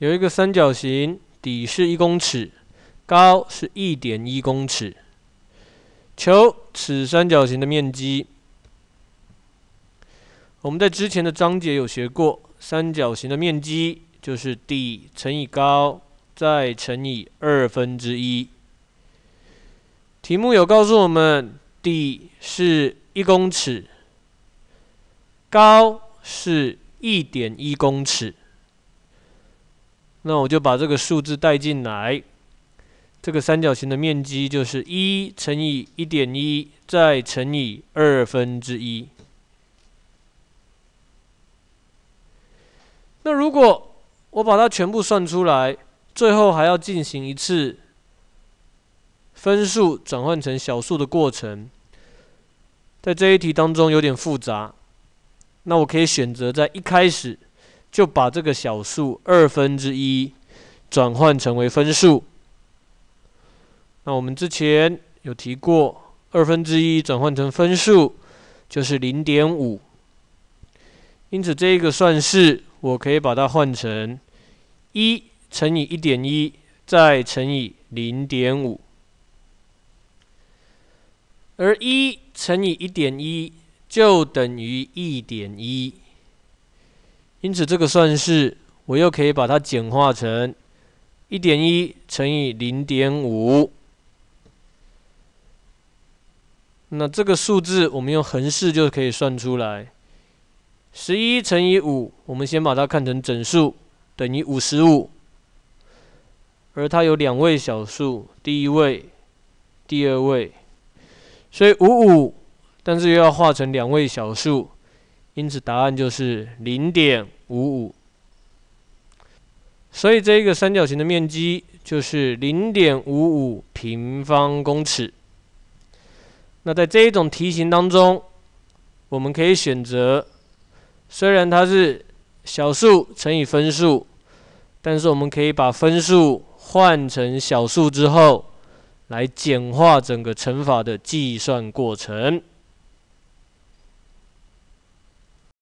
有一个三角形，底是一公尺，高是一点一公尺，求此三角形的面积。我们在之前的章节有学过，三角形的面积就是底乘以高再乘以二分之一。题目有告诉我们，底是一公尺，高是一点一公尺。那我就把这个数字带进来，这个三角形的面积就是一乘以一点一，再乘以二分之一。那如果我把它全部算出来，最后还要进行一次分数转换成小数的过程，在这一题当中有点复杂。那我可以选择在一开始。就把这个小数二分之一转换成为分数。那我们之前有提过，二分之一转换成分数就是零点五。因此，这一个算式我可以把它换成一乘以一点一，再乘以零点五。而一乘以一点一就等于一点一。因此，这个算式我又可以把它简化成一点一乘以零点五。那这个数字我们用横式就可以算出来，十一乘以五，我们先把它看成整数，等于五十五。而它有两位小数，第一位、第二位，所以五五，但是又要化成两位小数。因此，答案就是零点五五。所以，这一个三角形的面积就是零点五五平方公尺。那在这一种题型当中，我们可以选择，虽然它是小数乘以分数，但是我们可以把分数换成小数之后，来简化整个乘法的计算过程。